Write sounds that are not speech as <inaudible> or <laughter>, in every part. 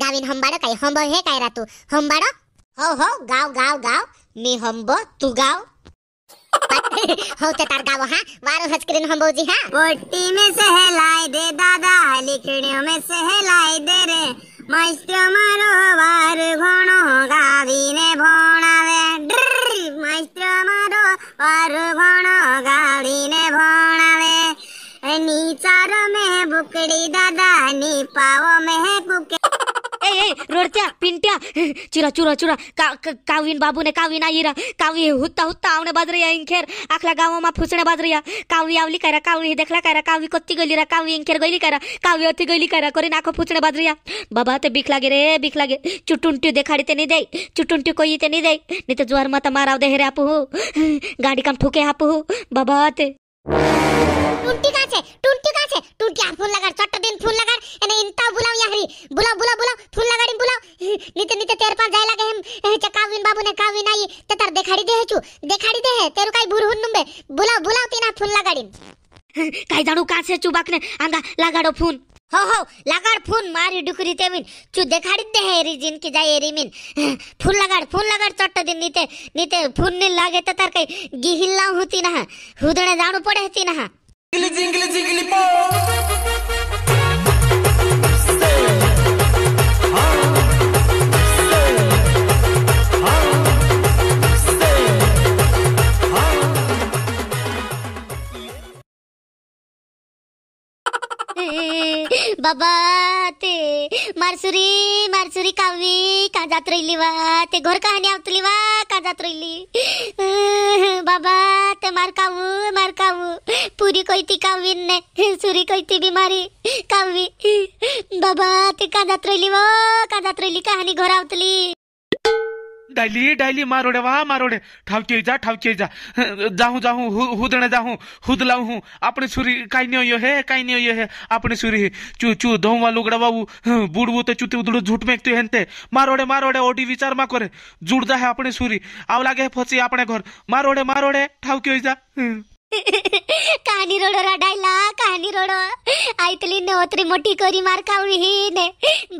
Gavin हंबाड काय हंब हे काय राहतो हंबाड हो हो गाव गाव गाव मी हंब तू गाव <laughs> हो ते तार गाव हां वारो हचकरीन जी हां बोटी में सहलाय दे दादा लिखड़ियों में सहलाय दे रे मस्त्यो मारो वार घोणो गावीने भणावे मस्त्यो मारो वार घोणो भणावे भोणावे नीचारो में बुकड़ी दादा नी पाव में रोडत्या पिंट्या चुरा चुरा चुरा का, बाबू ने बाबूने कावीन आईरा कावी हुत्ता हुत्ता आवने बाजरिया इंखेर आखला गाँव में फुसने बाजरिया कावी आवली करा कावी देखला करा कावी कोत्ती गली रा कावी इंखेर गली करा कावी अति गली करा कोरी नाखो फुसने बाजरिया बाबा ते बीक लागे रे बीक लागे चुटुंट्यू देखाड़ी ते नहीं दे चुटुंट्यू कोई ते नहीं दे नहीं तो जोर माता माराव दे रे आपू गाड़ी कम ठुके आपू बाबा ते टुंटी का छे टुंटी का छे टुंटी फोन लगा चट्टा दिन फोन लगार एने इनता बुलाव याहरी बुलाव बुलाव ह्याचू देखाडी दे हे तेरू काय बुरहुन नुंबे बुलाव बुलाव तिना फुन लागाडीन काय जाणू का से चुबाकने अंगा लागाडो फुन हो हो लगाड़ फून मारी डुकरी तेविन चू देखाड़ी दे है री जिनकी जाए री मिन फून लगाड़ फून लगाड़ चट्ट दिन नीते नीते फून ने लागे तो तार कई गिहिल्ला होती ना हुदने जाणू पड़े हती ना जिंगली जिंगली जिंगली बाबा ते मारसुरी मारसुरी कावी का जात राहिली वा ते घर कहाणी आवतली वा का जात राहिली बाबा ते मार कावू मार कावू पुरी कोयती कावी ने सुरी कोयती बिमारी कावी बाबा ते का जात राहिली वा का जात राहिली कहाणी घर आवतली डायली डायली मारोडे वा मारोडे ठावके जा ठावके जा जाहू जाहू हुदणे जाहू हुद लावू अपने सुरी काय नाही यो हे काय नाही यो है अपने सुरी चू चू धोवा लुगडा वाऊ बुडवू ते चुती उदडू झूट मेकतो हेन ते मारोडे मारोडे ओडी विचार मा करे जुड जा है अपने सुरी आव लागे फसी अपने घर मारोडे मारोडे ठावके जा कहानी रोड रडायला कहानी रोडो ऐकली नव्हतरी मोठी करी मार खावी ही ने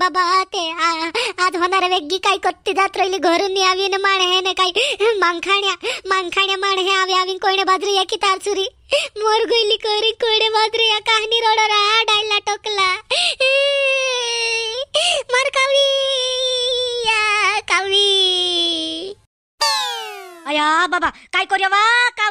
बाबा ते आ, आज होणार वेगळी काय करते जात राहिली घरून यावी ना माण हे ने काय मांखाण्या मांखाण्या माण हे आवी आवी कोणे बाजरी या की तारसुरी मोर गोयली करी कोणे बाजरी या कहानी रोड रडायला टोकला मार खावी या खावी अया बाबा काय करूया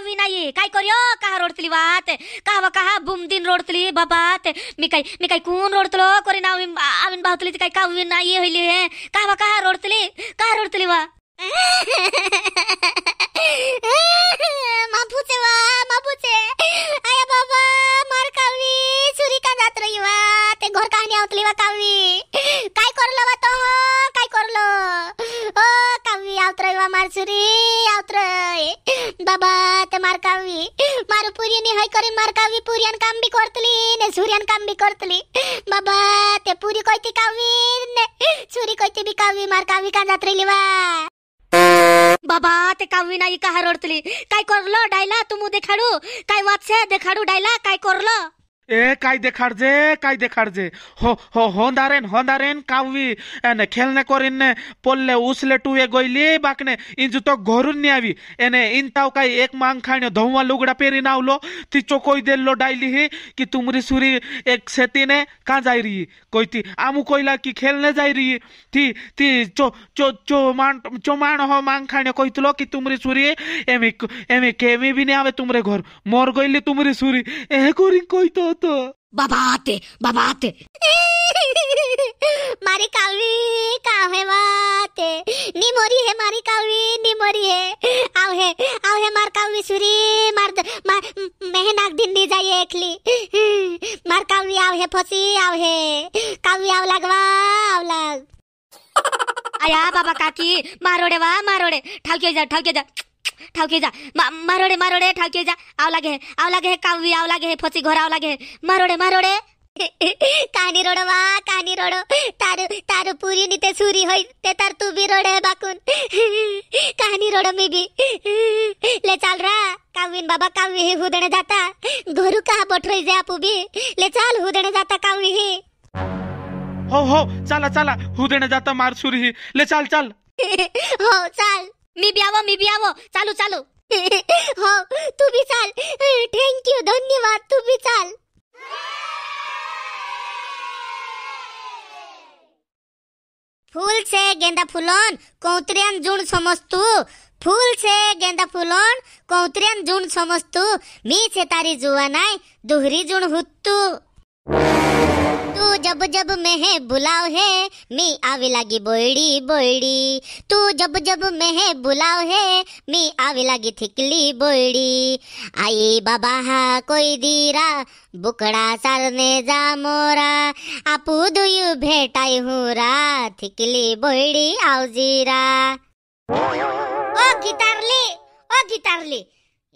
नवी नाही काय करयो कहा रोडतली वात कहावा कहा बुमदिन रोडतली बाबात मी काय मी काय कोण रोडतलो कोरी नाव आवीन भावतली काय कावीन नाही होईली हे कहावा कहा रोडतली कहा रोडतली वा मापूचे वा मापूचे आया बाबा मार कावली सुरी का जात रही वा ते घर कहाणी आवतली वा कावली काय करलो वा तो આવતરાય વા માર સુરી આવતરાય બાબા તે માર કાવી મારું પૂરીની હોય કરીને માર કાવી પૂરિયાન કામ બી કરતલી ને સૂર્યાન કામ બી કરતલી બાબા તે પૂરી કોઈતી કાવી ને સૂરી કોઈતી બી કાવી માર કાવી કા જાત્રી લેવા बाबा ते कावी नाही का हरडतली काय करलो डायला तू देखाडू काय वाचसे देखाडू डायला काय करलो ए काय देखार्जे काय देखार्जे हो हो होंदारेन होंदारेन कावी एने खेलने करिन पोलले उसले टुए गइली बाकने इंजु तो घरून नि आवी एने इंताव काय एक मांग खाण्यो धौवा लुगड़ा पेरी नावलो ती चोकोई देल्लो डाइली ही कि तुमरी सुरी एक सेती ने का जाई रही कोइती आमु कोइला कि खेलने जाई रही ती ती चो चो चो मान चो मान हो मांग खाण्यो कोइतलो कि तुमरी सुरी एमी एमी केमी भी नि आवे तुमरे घर मोर गइली तुमरी सुरी ए कोरिन कोइतो तो बाबाते बाबाते बाबा आते मारी कालवी कावे बाते नी मोरी है मारी कालवी नी मोरी है आओ है आओ है मार कालवी सुरी मार मार मैं नाक दिन दी जाए एकली मार कालवी आओ है फोसी आओ है कालवी आओ लगवा आओ लग <laughs> अया बाबा काकी मारोड़े वाह मारोड़े ठाल के जा ठाल के जा ठावकी जा मा, मारोडे मारोडे ठावकी जा आवला आव लागे हे कावी आव लागे हे फची घोर आव लागे मारोडे मारोडे <laughs> कानी रोड वा कानी रोड तार तार पुरी नीते ते सुरी होई ते तार तू बी रोड बाकून <laughs> कानी रोड मी बी <laughs> ले चाल रा कावीन बाबा कावी हे हुदणे जाता घरू का बठरोई जे आपू भी ले चाल हुदणे जाता कावी हे हो हो चला चला हुदणे जाता सुरी ही ले चाल चाल हो चाल मी बी आव मी बी आव चालू चालू हो तू बी चाल थँक्यू धन्यवाद तू बी चाल फूल से गेंदा फुलोन कौतरियन जुण समजतू फूल से गेंदा फुलोन कौतरियन जुण समजतू मी से तारी जुवा नाही दुहरी जुण हुत्तू तू जब जब मैं है बुलाओ है मी आवे लगी बोईडी बोईडी तू जब जब मैं है बुलाओ है मी आवे लगी थिकली बोईडी आई बाबा हा कोई दीरा बुकड़ा ने जा मोरा आपू दुयु भेटाई हूँ रा थिकली बोईडी आओ जीरा ओ गिटारली ओ गिटारली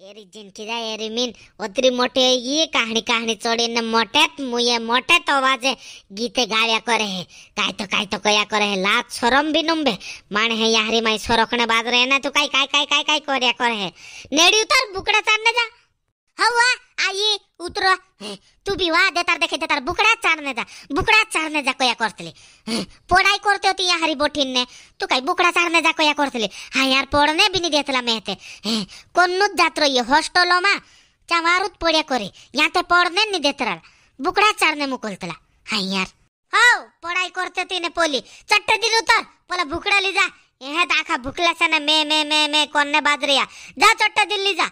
एरी जिंठीरा एरी मीन ओतरी मोठे ये कहाणी कहाणी चोडी ने मोटे मुये मोठ्यात आवाजे गीते गाया करे है काय तो काय तो कया करे है लाज शरम भी नुंबे मान है यारी माई सोरखने बाज रहे ना तो काय काय काय काय काय करया करे है नेड़ी उतर बुकड़ा चाड़ने जा हवा आई उतर तू भी वा देतार देखे देतार बुकड़ा चारने जा बुकड़ा चारने जा कोया करतली पढ़ाई करते होती या हरी बोठिन ने तू कई बुकड़ा चारने जा कोया करतली हाँ यार पढ़ने भी नहीं देतला मेहते कोन्नु जात रही हॉस्टलो मा चमारुत पढ़े करे यहाँ ते पढ़ने नहीं देतरा बुकड़ा चारने मुकलतला हाँ यार हाउ पढ़ाई करते होती ने पोली चट्टे उतर बोला बुकड़ा ली जा यह दाखा भुकला से मे मे मे मे कोन्ने बाज रिया जा जा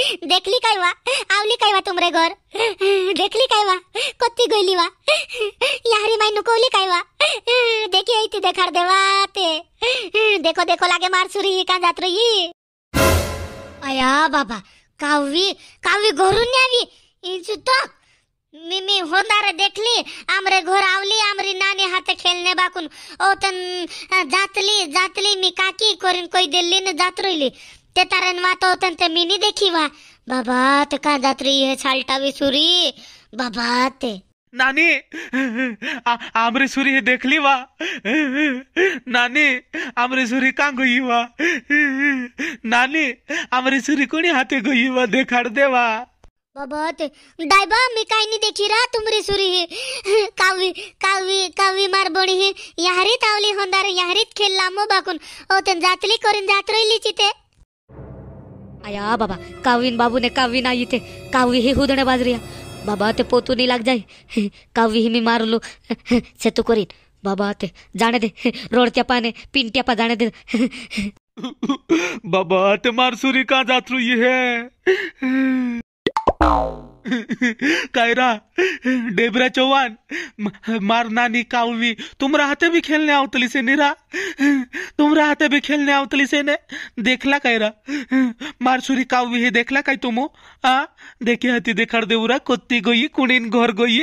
देखली कई वा आवली काय वा तुमरे घर देखली कई वा कोत्ती गईली वा यारी माई नुकवली काय वा देखी आई ती देखार देवा देखो देखो लागे मार सुरी का जात रही अया बाबा कावी कावी घरून यावी इंचु तक तो. मिमी होंदार देखली आमरे घर आवली आमरी नानी हात खेळणे बाकून ओ तन जातली जातली मी काकी करीन कोई दिल्ली न जात ते तारण वात होतं ते मी देखी वा बाबात का दात्री हे साल्टावी सुरी बाबात नानी आ, आमरी सुरी हे देखली वा नानी आमरी सुरी का गई वा नानी आमरी सुरी कोणी हाते गई वा देखाड देवा बाबात डायबा मी काय नाही देखी रा तुम सुरी हे कावी कावी कावी मार बडी हे याहरीत आवली होंदार याहरीत खेळला मो बाकून ओ तेन जातली करीन जात रोयली चिते आया बाबा बाबू ने कावीन आई ते काव्य ही हुदणे बाजरिया बाबा ते पोतू नहीं लग जाए काव्य ही मैं मार लो से तू करी बाबा ते जाने दे रोडच्या पाने पिंट्या पा जाने दे बाबा ते मार सूरी का जात्रु ये है कायरा डेबरा चौहान मार नानी कावमी तुम रहते भी खेलने अवतली से निरा तुम रहते भी खेलने अवतली से ने देखला कायरा मारसुरी कावमी है देखला काय तुमो आ देखे हती देखार देवरा कुत्ती गोई कुणीन घर गोई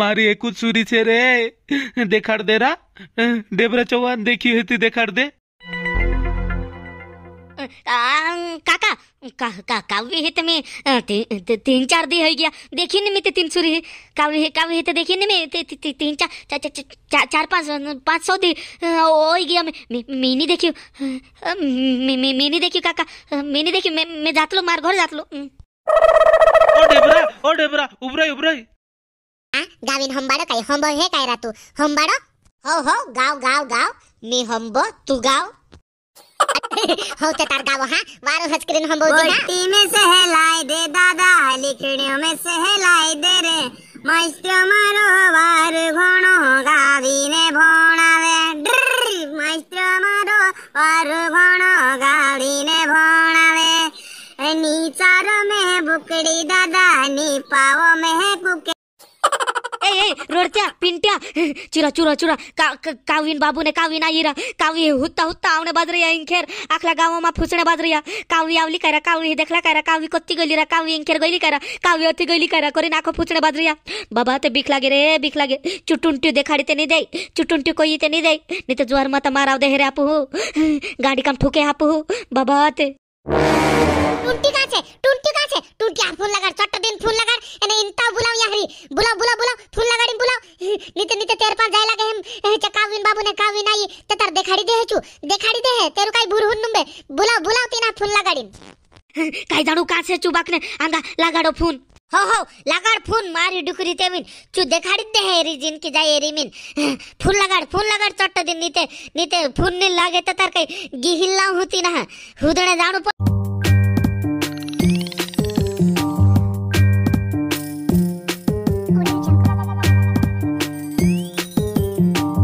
मारी एक सुरी से रे देखाड़ देरा डेबरा चौहान देखी हती देखा दे काका का, का, काव्य हित में ती, तीन चार दी हो गया देखी नहीं मित्र तीन सूरी काव्य हित काव्य हित देखी नहीं में तीन चार चार चार चार पाँच पाँच सौ दी हो गया मैं मैं मैं मीनी देखी काका मीनी देखी मैं मैं जात लो मार घर जात लो हम्म। ओ डेबरा ओ डेबरा उबराई उबराई गाविन हंबाड़ो काय हंबो हे काय रातू हंबाड़ो हो हो गाव गाव गाव मी हंबो तू गाव <laughs> होते तो तार गावो हां वारो हचकरिन हम बोजी ना हाँ? बोटी में सहलाए दे दादा लिखड़ियों में सहलाए दे रे मास्टर मरो वार घोणो गावी ने भोना वे मास्टर मरो वार घोणो गावी ने भोना वे नीचारो में बुकड़ी दादा नी पावो में कुके रोडत्या पिंट्या चिरा चुरा चुरा का, का, कावीन बाबूने कावीन आईरा कावी हुत्ता हुत्ता आवने बाजरिया इंखेर आखला गाँव गावमा फुसणे बाजरिया कावी आवली करा कावी देखला करा कावी कोत्ती गली रा कावी इंखेर गली करा कावी अति गली करा करी नाखो फुसणे बाजरिया बाबा ते बिख लागे रे बिख लागे चुटुंटी देखाड़ी ते नहीं दे चुटुंटी कोई ते नहीं दे नहीं तो जुआर मत माराव दे हेरे आपू गाड़ी काम ठोके आपू बाबा ते टुंटी का छे टुंटी का छे टुंटी आ फूल लगा चट्टा दिन फूल लगा अने इंता बुलाओ यारी बुलाओ बुलाओ बुलाओ फुल्ला गाड़ी बुलाओ निते निते तेर पास जाय लागे हम च बाबू ने काविन आई ततर देखाड़ी दे हेचू देखाड़ी दे हे तेरू काही भुरहुन नुंबे बुलाओ बुलाओ तिना फुल्ला गाड़ी काय जाणू का से चुबाकने आंगा लागाडो फोन हो हो लगाड़ फोन मारी डुकरी तेमिन चू देखाड़ी दे है रिजिन की जाए रिमिन फूल लगाड़ फूल लगाड़ चट्ट दिन नीते नीते फून ने लागे ततर कई गिहिल्ला होती ना हुदणे जाणू